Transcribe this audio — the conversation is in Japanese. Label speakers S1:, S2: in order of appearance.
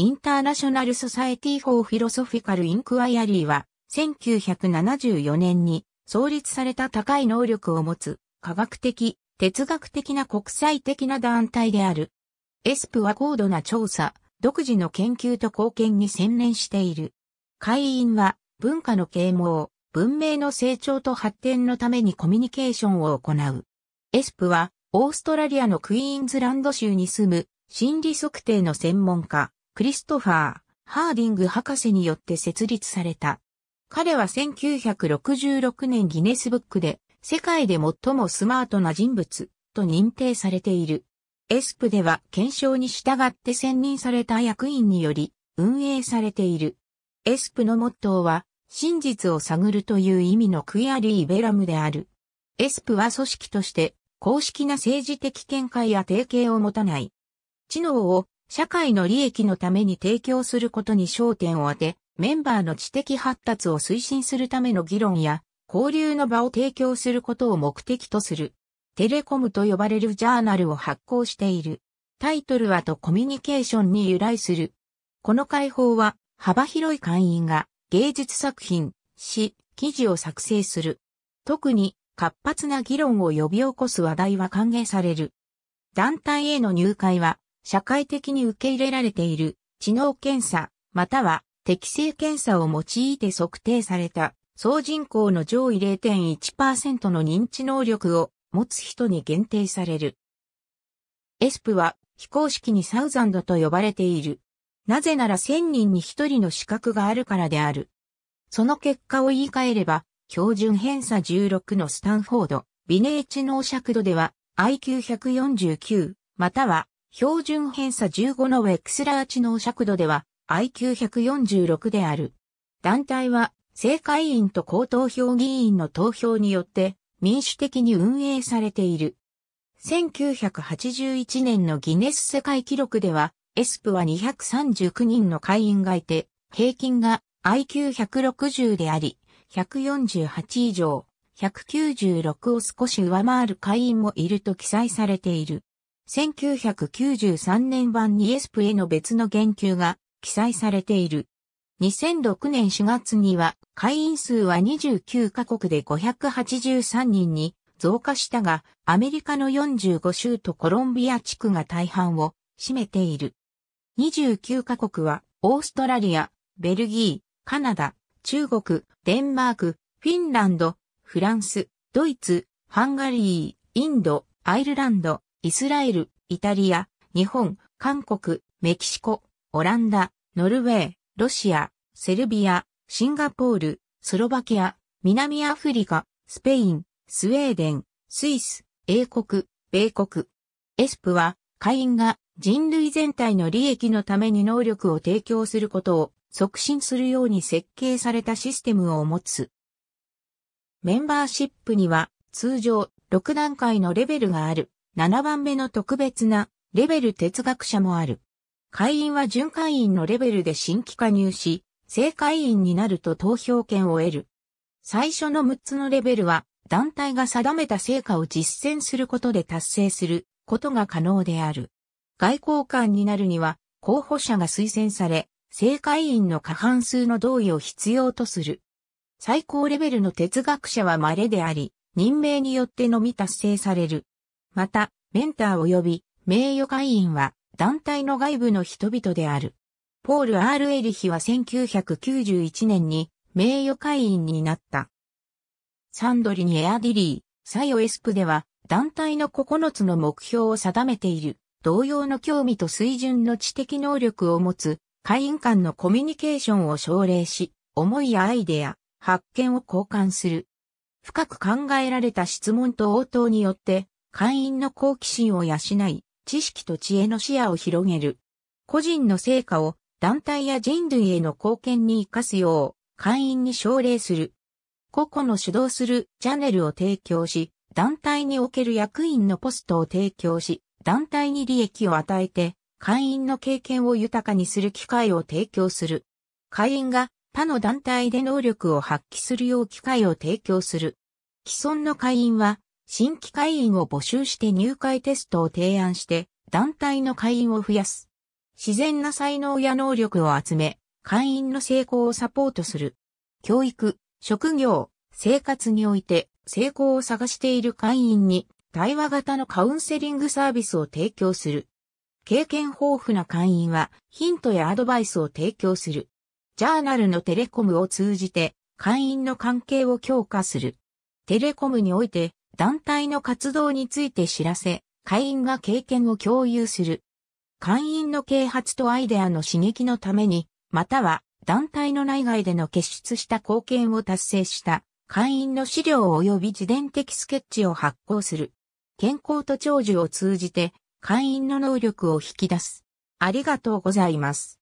S1: インターナショナル・ソサエティ・フォー・フィロソフィカル・インクワイアリーは、1974年に創立された高い能力を持つ、科学的、哲学的な国際的な団体である。エスプは高度な調査、独自の研究と貢献に専念している。会員は、文化の啓蒙、文明の成長と発展のためにコミュニケーションを行う。エスプは、オーストラリアのクイーンズランド州に住む、心理測定の専門家、クリストファー・ハーディング博士によって設立された。彼は1966年ギネスブックで世界で最もスマートな人物と認定されている。エスプでは検証に従って選任された役員により運営されている。エスプのモットーは真実を探るという意味のクイアリーベラムである。エスプは組織として公式な政治的見解や提携を持たない。知能を社会の利益のために提供することに焦点を当て、メンバーの知的発達を推進するための議論や交流の場を提供することを目的とする。テレコムと呼ばれるジャーナルを発行している。タイトルはとコミュニケーションに由来する。この会報は幅広い会員が芸術作品、詩、記事を作成する。特に活発な議論を呼び起こす話題は歓迎される。団体への入会は社会的に受け入れられている知能検査、または適正検査を用いて測定された総人口の上位0.1%の認知能力を持つ人に限定される。エスプは非公式にサウザンドと呼ばれている。なぜなら1000人に1人の資格があるからである。その結果を言い換えれば、標準偏差16のスタンフォード、ビネー知能尺度では IQ149、または標準偏差15のウェクスラー知能尺度では IQ146 である。団体は政界員と高等評議員の投票によって民主的に運営されている。1981年のギネス世界記録では、エスプは239人の会員がいて、平均が IQ160 であり、148以上、196を少し上回る会員もいると記載されている。1993年版にエスプへの別の言及が記載されている。2006年4月には会員数は29カ国で583人に増加したが、アメリカの45州とコロンビア地区が大半を占めている。29カ国はオーストラリア、ベルギー、カナダ、中国、デンマーク、フィンランド、フランス、ドイツ、ハンガリー、インド、アイルランド、イスラエル、イタリア、日本、韓国、メキシコ、オランダ、ノルウェー、ロシア、セルビア、シンガポール、スロバキア、南アフリカ、スペイン、スウェーデン、スイス、英国、米国。エスプは、会員が人類全体の利益のために能力を提供することを促進するように設計されたシステムを持つ。メンバーシップには通常6段階のレベルがある。7番目の特別なレベル哲学者もある。会員は準会員のレベルで新規加入し、正会員になると投票権を得る。最初の6つのレベルは、団体が定めた成果を実践することで達成することが可能である。外交官になるには、候補者が推薦され、正会員の過半数の同意を必要とする。最高レベルの哲学者は稀であり、任命によってのみ達成される。また、メンター及び名誉会員は団体の外部の人々である。ポール・ R・ エリヒは1991年に名誉会員になった。サンドリにエアディリー、サイオエスプでは団体の9つの目標を定めている。同様の興味と水準の知的能力を持つ会員間のコミュニケーションを奨励し、思いやアイデア、発見を交換する。深く考えられた質問と応答によって会員の好奇心を養い、知識と知恵の視野を広げる。個人の成果を団体や人類への貢献に生かすよう、会員に奨励する。個々の主導するチャンネルを提供し、団体における役員のポストを提供し、団体に利益を与えて、会員の経験を豊かにする機会を提供する。会員が他の団体で能力を発揮するよう機会を提供する。既存の会員は新規会員を募集して入会テストを提案して、団体の会員を増やす。自然な才能や能力を集め、会員の成功をサポートする。教育、職業、生活において成功を探している会員に対話型のカウンセリングサービスを提供する。経験豊富な会員はヒントやアドバイスを提供する。ジャーナルのテレコムを通じて会員の関係を強化する。テレコムにおいて団体の活動について知らせ、会員が経験を共有する。会員の啓発とアイデアの刺激のために、または団体の内外での結出した貢献を達成した会員の資料及び自伝的スケッチを発行する。健康と長寿を通じて会員の能力を引き出す。ありがとうございます。